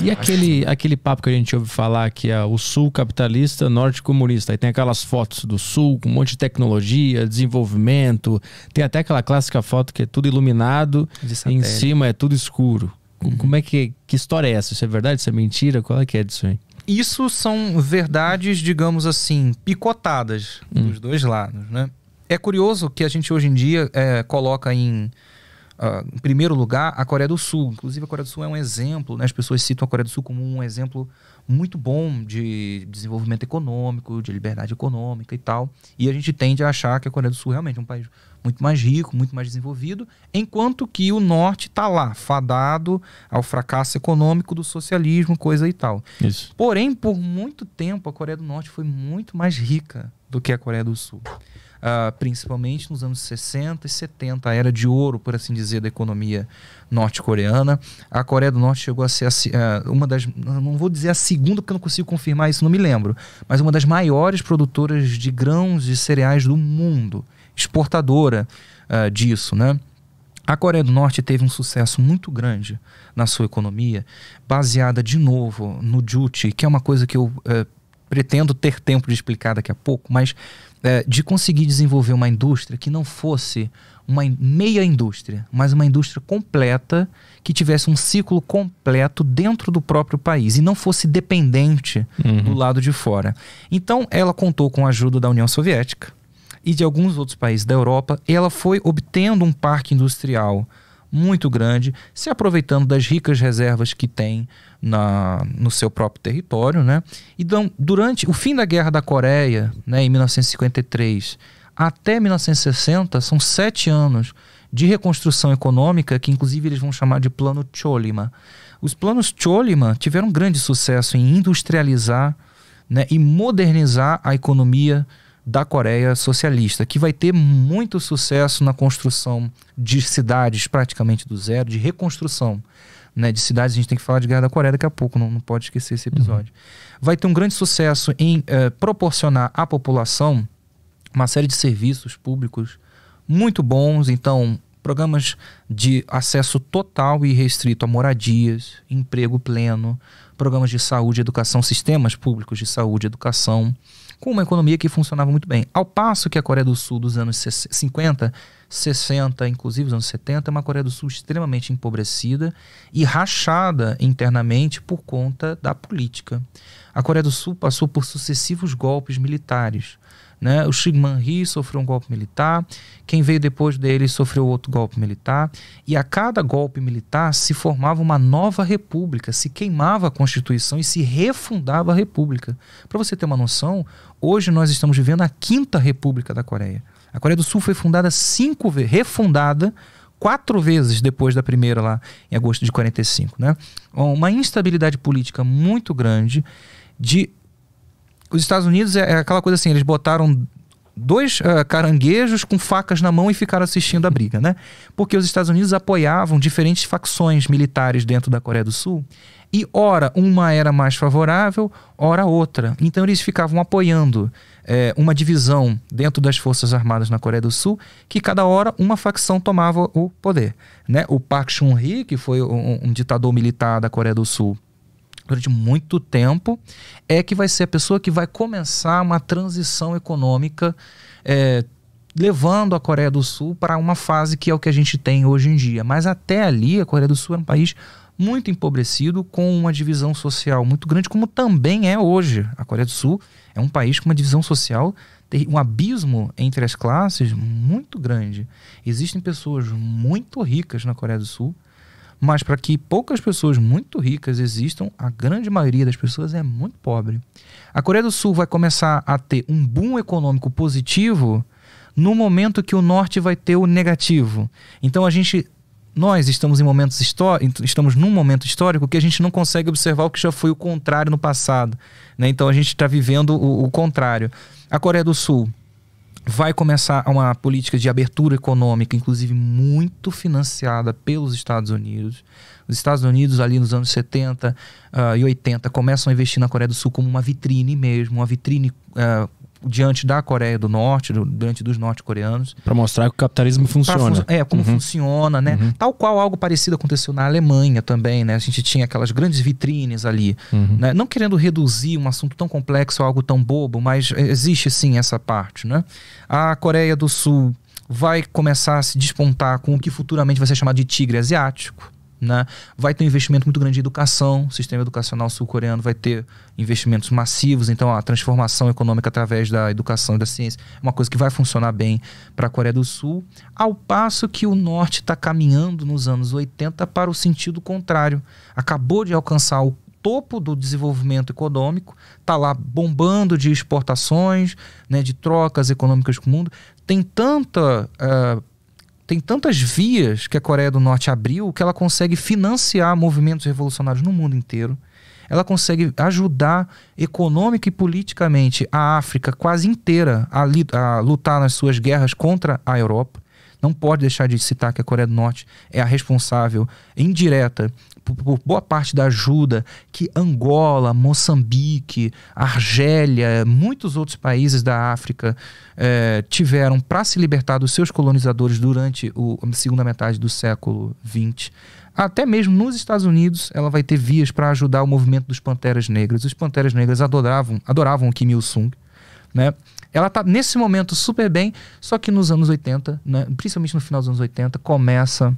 E aquele, aquele papo que a gente ouve falar que é o sul capitalista, norte comunista. Aí tem aquelas fotos do sul com um monte de tecnologia, desenvolvimento. Tem até aquela clássica foto que é tudo iluminado e em cima é tudo escuro. Uhum. Como é que, que história é essa? Isso é verdade? Isso é mentira? Qual é que é disso aí? Isso são verdades, digamos assim, picotadas hum. dos dois lados, né? É curioso que a gente hoje em dia é, coloca em ah, em primeiro lugar, a Coreia do Sul. Inclusive, a Coreia do Sul é um exemplo, né? as pessoas citam a Coreia do Sul como um exemplo muito bom de desenvolvimento econômico, de liberdade econômica e tal. E a gente tende a achar que a Coreia do Sul realmente é um país muito mais rico, muito mais desenvolvido, enquanto que o norte está lá, fadado ao fracasso econômico do socialismo, coisa e tal. Isso. Porém, por muito tempo, a Coreia do Norte foi muito mais rica do que a Coreia do Sul uh, principalmente nos anos 60 e 70, a era de ouro, por assim dizer, da economia norte-coreana. A Coreia do Norte chegou a ser a, uh, uma das, não vou dizer a segunda, porque eu não consigo confirmar isso, não me lembro, mas uma das maiores produtoras de grãos e cereais do mundo, exportadora uh, disso, né? A Coreia do Norte teve um sucesso muito grande na sua economia, baseada de novo no Juche, que é uma coisa que eu eh, pretendo ter tempo de explicar daqui a pouco, mas é, de conseguir desenvolver uma indústria que não fosse uma meia indústria, mas uma indústria completa que tivesse um ciclo completo dentro do próprio país e não fosse dependente uhum. do lado de fora. Então, ela contou com a ajuda da União Soviética e de alguns outros países da Europa. ela foi obtendo um parque industrial muito grande, se aproveitando das ricas reservas que tem na, no seu próprio território. Né? Então, durante o fim da Guerra da Coreia, né, em 1953, até 1960, são sete anos de reconstrução econômica, que inclusive eles vão chamar de Plano Cholima. Os planos Cholima tiveram grande sucesso em industrializar né, e modernizar a economia da Coreia socialista, que vai ter muito sucesso na construção de cidades praticamente do zero, de reconstrução. Né, de cidades, a gente tem que falar de Guerra da Coreia daqui a pouco, não, não pode esquecer esse episódio. Uhum. Vai ter um grande sucesso em eh, proporcionar à população uma série de serviços públicos muito bons, então programas de acesso total e restrito a moradias, emprego pleno, programas de saúde, educação, sistemas públicos de saúde, educação, com uma economia que funcionava muito bem. Ao passo que a Coreia do Sul dos anos 50, 60, inclusive os anos 70, é uma Coreia do Sul extremamente empobrecida e rachada internamente por conta da política. A Coreia do Sul passou por sucessivos golpes militares. Né? O Ri sofreu um golpe militar, quem veio depois dele sofreu outro golpe militar, e a cada golpe militar se formava uma nova república, se queimava a Constituição e se refundava a república. Para você ter uma noção, hoje nós estamos vivendo a quinta república da Coreia. A Coreia do Sul foi fundada cinco vezes, refundada quatro vezes depois da primeira lá em agosto de 45, né? Uma instabilidade política muito grande de os Estados Unidos é, é, aquela coisa assim, eles botaram dois uh, caranguejos com facas na mão e ficaram assistindo a briga, né? Porque os Estados Unidos apoiavam diferentes facções militares dentro da Coreia do Sul e ora uma era mais favorável, ora outra. Então eles ficavam apoiando é, uma divisão dentro das forças armadas na Coreia do Sul, que cada hora uma facção tomava o poder, né? O Park Chung-hee, que foi um, um ditador militar da Coreia do Sul durante muito tempo, é que vai ser a pessoa que vai começar uma transição econômica, é, levando a Coreia do Sul para uma fase que é o que a gente tem hoje em dia. Mas até ali, a Coreia do Sul era é um país muito empobrecido, com uma divisão social muito grande, como também é hoje. A Coreia do Sul é um país com uma divisão social, um abismo entre as classes muito grande. Existem pessoas muito ricas na Coreia do Sul mas para que poucas pessoas muito ricas existam, a grande maioria das pessoas é muito pobre. A Coreia do Sul vai começar a ter um boom econômico positivo no momento que o norte vai ter o negativo. Então a gente nós estamos em momentos históricos, estamos num momento histórico que a gente não consegue observar o que já foi o contrário no passado. Né? Então a gente está vivendo o, o contrário. A Coreia do Sul vai começar uma política de abertura econômica, inclusive muito financiada pelos Estados Unidos. Os Estados Unidos, ali nos anos 70 uh, ah, e 80, começam a investir na Coreia do Sul como uma vitrine mesmo, uma vitrine uh, diante da Coreia do Norte, do, diante dos norte-coreanos. Para mostrar que o capitalismo funciona. Fun é, como uhum. funciona, né? Uhum. Tal qual algo parecido aconteceu na Alemanha também, né? A gente tinha aquelas grandes vitrines ali. Uhum. Né? Não querendo reduzir um assunto tão complexo a algo tão bobo, mas existe sim essa parte, né? A Coreia do Sul vai começar a se despontar com o que futuramente vai ser chamado de tigre asiático. Né? Vai ter um investimento muito grande em educação, o sistema educacional sul-coreano vai ter investimentos massivos, então a transformação econômica através da educação e da ciência é uma coisa que vai funcionar bem para a Coreia do Sul, ao passo que o norte está caminhando nos anos 80 para o sentido contrário. Acabou de alcançar o topo do desenvolvimento econômico, está lá bombando de exportações, né, de trocas econômicas com o mundo, tem tanta. Uh, tem tantas vias que a Coreia do Norte abriu que ela consegue financiar movimentos revolucionários no mundo inteiro. Ela consegue ajudar econômica e politicamente a África quase inteira a, a lutar nas suas guerras contra a Europa não pode deixar de citar que a Coreia do Norte é a responsável indireta por, por boa parte da ajuda que Angola, Moçambique, Argélia, muitos outros países da África eh, tiveram para se libertar dos seus colonizadores durante o, a segunda metade do século XX. Até mesmo nos Estados Unidos, ela vai ter vias para ajudar o movimento dos Panteras Negras. Os Panteras Negras adoravam, adoravam o Kim Il-sung. Né? Ela está nesse momento super bem, só que nos anos 80, né, principalmente no final dos anos 80, começa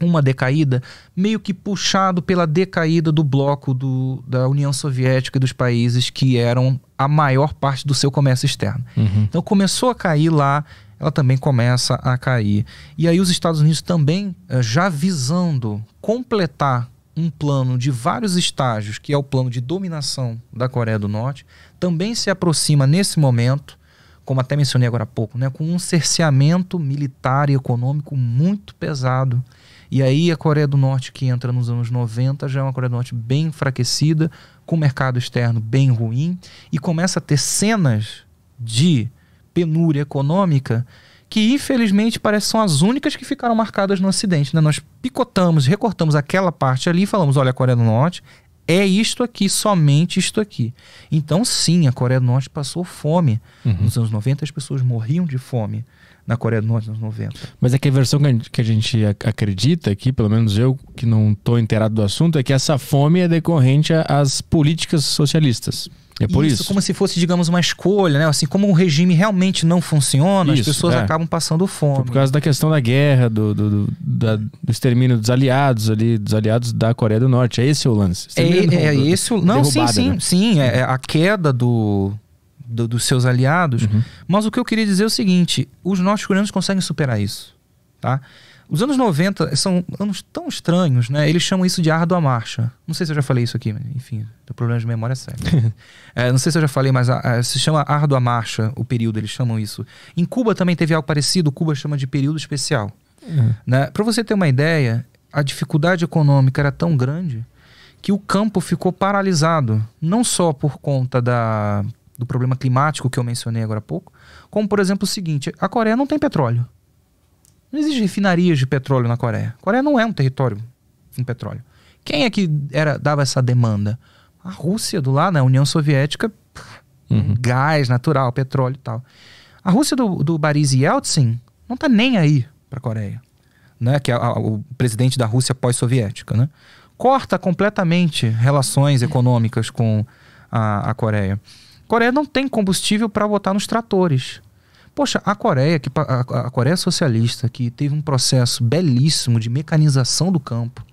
uma decaída, meio que puxado pela decaída do bloco do, da União Soviética e dos países que eram a maior parte do seu comércio externo. Uhum. Então começou a cair lá, ela também começa a cair. E aí os Estados Unidos também, eh, já visando completar um plano de vários estágios, que é o plano de dominação da Coreia do Norte, também se aproxima nesse momento, como até mencionei agora há pouco, né, com um cerceamento militar e econômico muito pesado. E aí a Coreia do Norte, que entra nos anos 90, já é uma Coreia do Norte bem enfraquecida, com o mercado externo bem ruim, e começa a ter cenas de penúria econômica que infelizmente parecem são as únicas que ficaram marcadas no acidente, Né? Nós picotamos, recortamos aquela parte ali e falamos: olha, a Coreia do Norte é isto aqui, somente isto aqui. Então, sim, a Coreia do Norte passou fome. Uhum. Nos anos 90, as pessoas morriam de fome na Coreia do Norte nos 90. Mas é que a versão que a gente acredita aqui, pelo menos eu que não estou inteirado do assunto, é que essa fome é decorrente às políticas socialistas. É por isso, isso, como se fosse, digamos, uma escolha, né? Assim, como o regime realmente não funciona, isso, as pessoas é. acabam passando fome. Foi por causa da questão da guerra, do, do, do, da, do, extermínio dos aliados ali, dos aliados da Coreia do Norte. É esse o lance. É, é, é esse o... Não, sim, sim. Né? Sim, é, é a queda do do, dos seus aliados. Uhum. Mas o que eu queria dizer é o seguinte: os norte-coreanos conseguem superar isso. Tá? Os anos 90 são anos tão estranhos, né? Eles chamam isso de árdua marcha. Não sei se eu já falei isso aqui, mas, enfim, problema de memória é sério. é, não sei se eu já falei, mas a, a, se chama árdua marcha o período, eles chamam isso. Em Cuba também teve algo parecido, Cuba chama de período especial. Uhum. Né? Para você ter uma ideia, a dificuldade econômica era tão grande que o campo ficou paralisado, não só por conta da do problema climático que eu mencionei agora há pouco, como por exemplo o seguinte: a Coreia não tem petróleo. Não existe refinarias de petróleo na Coreia. A Coreia não é um território com petróleo. Quem é que era, dava essa demanda? A Rússia do lado, né? a União Soviética, uhum. gás natural, petróleo e tal. A Rússia do, do Boris Yeltsin não está nem aí para a Coreia, né? que é a, o presidente da Rússia pós-soviética. Né? Corta completamente relações econômicas com a, a Coreia. Coreia não tem combustível para botar nos tratores. Poxa, a Coreia, que, a, a Coreia socialista, que teve um processo belíssimo de mecanização do campo,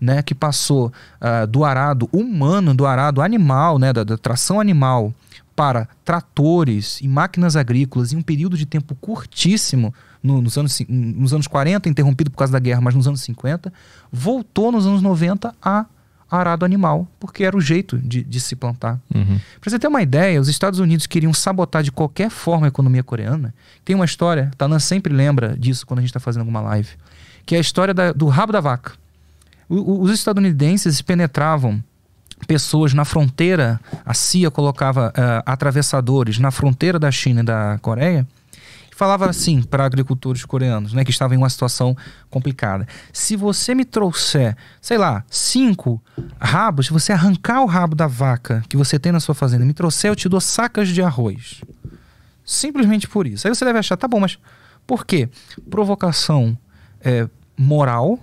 né, que passou uh, do arado humano, do arado animal, né, da, da, tração animal, para tratores e máquinas agrícolas em um período de tempo curtíssimo, no, nos, anos, nos anos 40, interrompido por causa da guerra, mas nos anos 50, voltou nos anos 90 a arado animal, porque era o jeito de, de se plantar. Uhum. Para você ter uma ideia, os Estados Unidos queriam sabotar de qualquer forma a economia coreana. Tem uma história, Tanan sempre lembra disso quando a gente está fazendo alguma live, que é a história da, do rabo da vaca. O, o, os estadunidenses penetravam pessoas na fronteira, a CIA colocava uh, atravessadores na fronteira da China e da Coreia, falava assim para agricultores coreanos, né, que estavam em uma situação complicada. Se você me trouxer, sei lá, cinco rabos, se você arrancar o rabo da vaca que você tem na sua fazenda, me trouxer, eu te dou sacas de arroz. Simplesmente por isso. Aí você deve achar, tá bom, mas por quê? Provocação é, moral,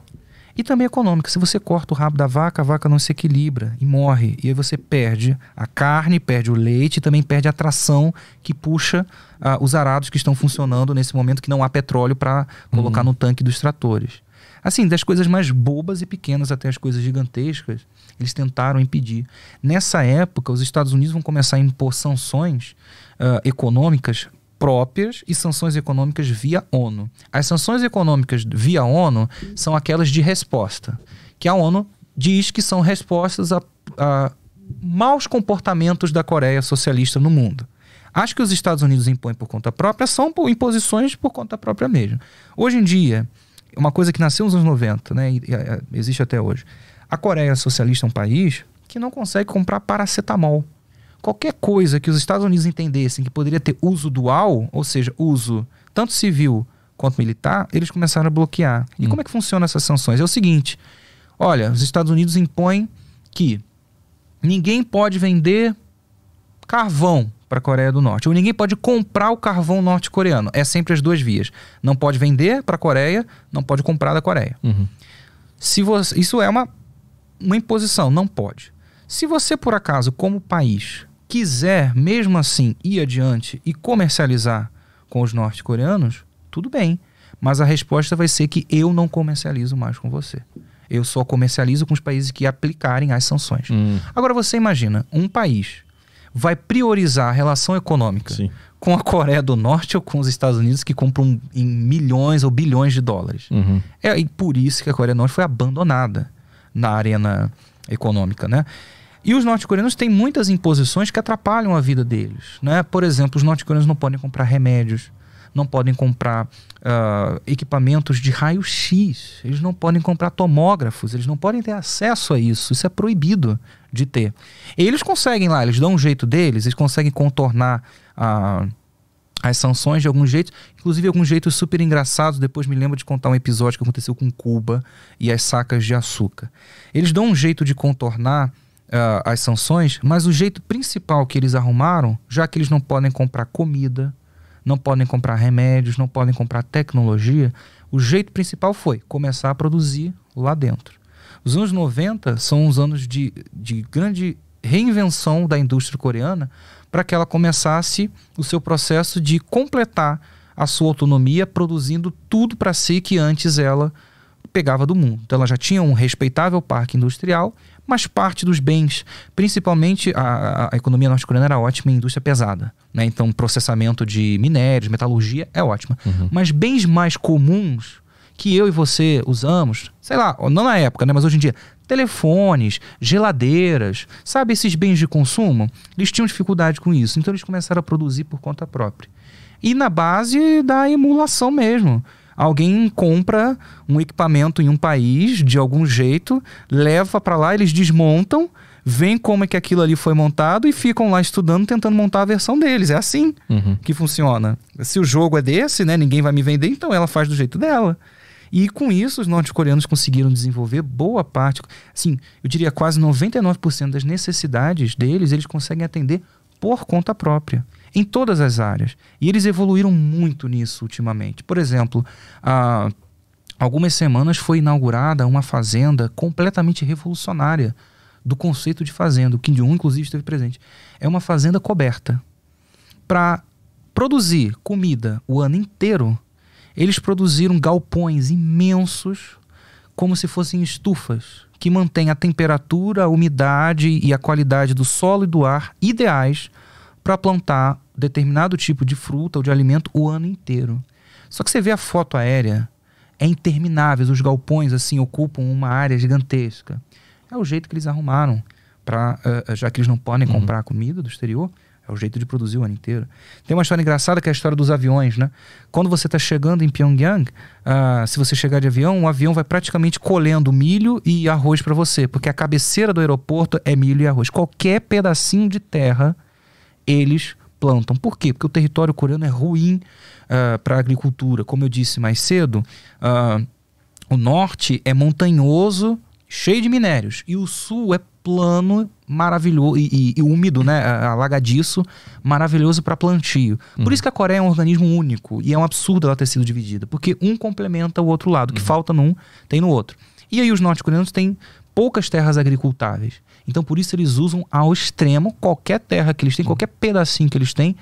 e também econômica. Se você corta o rabo da vaca, a vaca não se equilibra e morre. E aí você perde a carne, perde o leite e também perde a tração que puxa ah, os arados que estão funcionando nesse momento que não há petróleo para uhum. colocar no tanque dos tratores. Assim, das coisas mais bobas e pequenas até as coisas gigantescas, eles tentaram impedir. Nessa época, os Estados Unidos vão começar a impor sanções uh, econômicas próprias e sanções econômicas via ONU. As sanções econômicas via ONU são aquelas de resposta, que a ONU diz que são respostas a, a maus comportamentos da Coreia socialista no mundo. Acho que os Estados Unidos impõem por conta própria são por imposições por conta própria mesmo. Hoje em dia, uma coisa que nasceu nos anos 90, né, e, e, existe até hoje. A Coreia socialista é um país que não consegue comprar paracetamol qualquer coisa que os Estados Unidos entendessem que poderia ter uso dual, ou seja, uso tanto civil quanto militar, eles começaram a bloquear. E hum. como é que funciona essas sanções? É o seguinte: olha, os Estados Unidos impõem que ninguém pode vender carvão para a Coreia do Norte, ou ninguém pode comprar o carvão norte-coreano. É sempre as duas vias. Não pode vender para a Coreia, não pode comprar da Coreia. Uhum. Se você, isso é uma, uma imposição, não pode. Se você, por acaso, como país, quiser mesmo assim ir adiante e comercializar com os norte-coreanos, tudo bem. Mas a resposta vai ser que eu não comercializo mais com você. Eu só comercializo com os países que aplicarem as sanções. Hum. Agora você imagina, um país vai priorizar a relação econômica Sim. com a Coreia do Norte ou com os Estados Unidos que compram em milhões ou bilhões de dólares. Uhum. É e por isso que a Coreia do Norte foi abandonada na arena econômica, né? E os norte-coreanos têm muitas imposições que atrapalham a vida deles. Né? Por exemplo, os norte-coreanos não podem comprar remédios, não podem comprar uh, equipamentos de raio-x, eles não podem comprar tomógrafos, eles não podem ter acesso a isso. Isso é proibido de ter. E eles conseguem lá, eles dão um jeito deles, eles conseguem contornar a. Uh, as sanções de algum jeito, inclusive algum jeito super engraçado. Depois me lembro de contar um episódio que aconteceu com Cuba e as sacas de açúcar. Eles dão um jeito de contornar uh, as sanções, mas o jeito principal que eles arrumaram, já que eles não podem comprar comida, não podem comprar remédios, não podem comprar tecnologia, o jeito principal foi começar a produzir lá dentro. Os anos 90 são os anos de, de grande reinvenção da indústria coreana para que ela começasse o seu processo de completar a sua autonomia, produzindo tudo para si que antes ela pegava do mundo. Então ela já tinha um respeitável parque industrial, mas parte dos bens, principalmente a, a economia norte-coreana era ótima em indústria pesada, né? Então processamento de minérios, metalurgia é ótima, uhum. mas bens mais comuns que eu e você usamos, sei lá, não na época, né, mas hoje em dia, telefones, geladeiras, sabe esses bens de consumo, eles tinham dificuldade com isso, então eles começaram a produzir por conta própria. E na base da emulação mesmo alguém compra um equipamento em um país, de algum jeito, leva para lá, eles desmontam, veem como é que aquilo ali foi montado e ficam lá estudando, tentando montar a versão deles. É assim uhum. que funciona. Se o jogo é desse, né, ninguém vai me vender, então ela faz do jeito dela. E com isso, os norte-coreanos conseguiram desenvolver boa parte, assim, eu diria quase 99% das necessidades deles, eles conseguem atender por conta própria em todas as áreas. E eles evoluíram muito nisso ultimamente. Por exemplo, há algumas semanas foi inaugurada uma fazenda completamente revolucionária do conceito de fazenda. O Kim Jong-un, inclusive, esteve presente. É uma fazenda coberta. Para produzir comida o ano inteiro, eles produziram galpões imensos, como se fossem estufas, que mantêm a temperatura, a umidade e a qualidade do solo e do ar ideais para plantar determinado tipo de fruta ou de alimento o ano inteiro. Só que você vê a foto aérea, é interminável. Os galpões, assim, ocupam uma área gigantesca. É o jeito que eles arrumaram para, uh, eh, eh, já que eles não podem uhum. comprar comida do exterior, é o jeito de produzir o ano inteiro. Tem uma história engraçada que é a história dos aviões, né? Quando você está chegando em Pyongyang, uh, se você chegar de avião, o avião vai praticamente colhendo milho e arroz para você, porque a cabeceira do aeroporto é milho e arroz. Qualquer pedacinho de terra, eles plantam. Por quê? Porque o território coreano é ruim uh, ah, para a agricultura. Como eu disse mais cedo, uh, o norte é montanhoso, cheio de minérios, e o sul é plano, maravilhoso e, e, e úmido, né? Alagadiço, maravilhoso para plantio. Por uhum. isso que a Coreia é um organismo único e é um absurdo ela ter sido dividida, porque um complementa o outro lado, que uhum. falta num, tem no outro. E aí os norte-coreanos têm poucas terras agricultáveis. Então, por isso, eles usam ao extremo qualquer terra que eles têm, qualquer pedacinho que eles têm,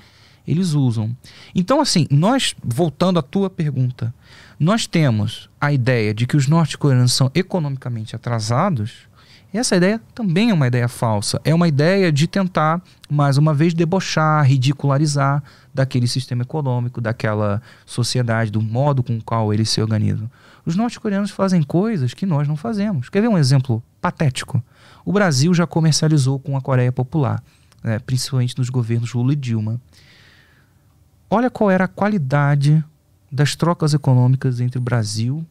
eles usam. Então, assim, nós, voltando à tua pergunta, nós temos a ideia de que os norte-coreanos são economicamente atrasados e essa ideia também é uma ideia falsa. É uma ideia de tentar, mais uma vez, debochar, ridicularizar daquele sistema econômico, daquela sociedade, do modo com o qual eles se organizam. Os norte-coreanos fazem coisas que nós não fazemos. Quer ver um exemplo patético? O Brasil já comercializou com a Coreia Popular, né, principalmente nos governos Lula e Dilma. Olha qual era a qualidade das trocas econômicas entre o Brasil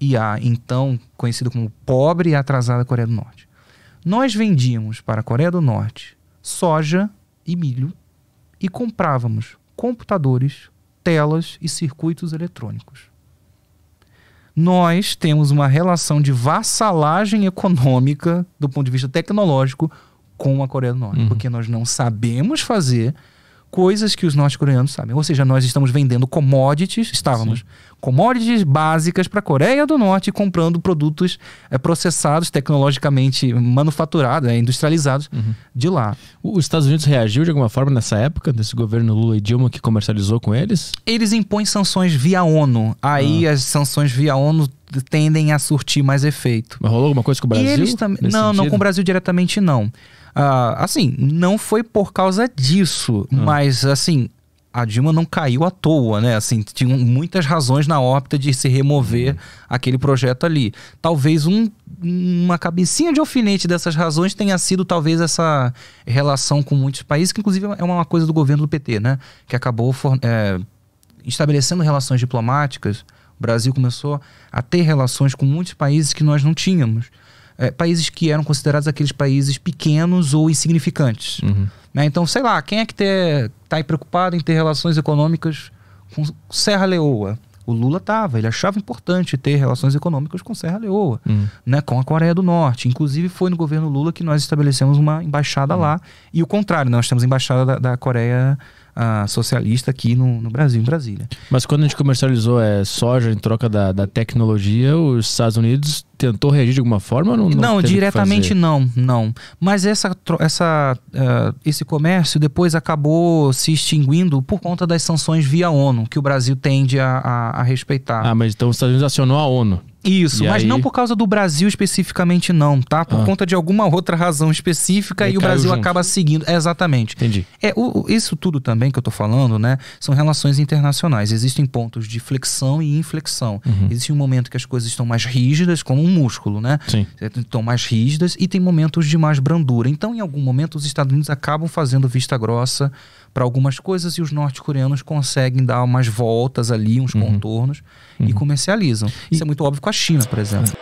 e a então conhecida como pobre e atrasada Coreia do Norte. Nós vendíamos para a Coreia do Norte soja e milho e comprávamos computadores, telas e circuitos eletrônicos. Nós temos uma relação de vassalagem econômica do ponto de vista tecnológico com a Coreia do Norte, uhum. porque nós não sabemos fazer coisas que os norte-coreanos sabem. Ou seja, nós estamos vendendo commodities, estávamos, Sim. commodities básicas para a Coreia do Norte, comprando produtos é, processados, tecnologicamente manufaturados, é, industrializados uhum. de lá. Os Estados Unidos reagiu de alguma forma nessa época, desse governo Lula e Dilma que comercializou com eles? Eles impõem sanções via ONU. Aí ah. as sanções via ONU tendem a surtir mais efeito. Mas rolou alguma coisa com o Brasil? Tam... Não, sentido? não com o Brasil diretamente não. Ah, assim, não foi por causa disso, ah. mas assim, a Dilma não caiu à toa, né? Assim, tinham muitas razões na órbita de se remover uhum. aquele projeto ali. Talvez um, uma cabecinha de alfinete dessas razões tenha sido talvez essa relação com muitos países, que inclusive é uma é coisa do governo do PT, né? Que acabou é, estabelecendo relações diplomáticas. O Brasil começou a ter relações com muitos países que nós não tínhamos é, países que eram considerados aqueles países pequenos ou insignificantes. Uhum. Né? Então, sei lá, quem é que está preocupado em ter relações econômicas com Serra Leoa? O Lula estava, ele achava importante ter relações econômicas com Serra Leoa, uhum. né, com a Coreia do Norte. Inclusive, foi no governo Lula que nós estabelecemos uma embaixada uhum. lá. E o contrário, nós temos embaixada da, da Coreia uh, socialista aqui no, no, Brasil, em Brasília. Mas quando a gente comercializou é, soja em troca da, da tecnologia, os Estados Unidos tentou reagir de alguma forma? Não, não, não diretamente não, não. Mas essa, essa, uh, esse comércio depois acabou se extinguindo por conta das sanções via ONU, que o Brasil tende a, a, a respeitar. Ah, mas então os Estados Unidos acionou a ONU. Isso, e mas aí... não por causa do Brasil especificamente, não, tá? Por ah. conta de alguma outra razão específica e, e o Brasil junto. acaba seguindo. É, exatamente. Entendi. É, o, isso tudo também que eu tô falando, né? São relações internacionais. Existem pontos de flexão e inflexão. Uhum. Existe um momento que as coisas estão mais rígidas, como um músculo, né? Sim. Estão mais rígidas e tem momentos de mais brandura. Então, em algum momento, os Estados Unidos acabam fazendo vista grossa para algumas coisas e os norte-coreanos conseguem dar umas voltas ali, uns uhum. contornos uhum. e comercializam. E... Isso é muito óbvio com a China, por exemplo.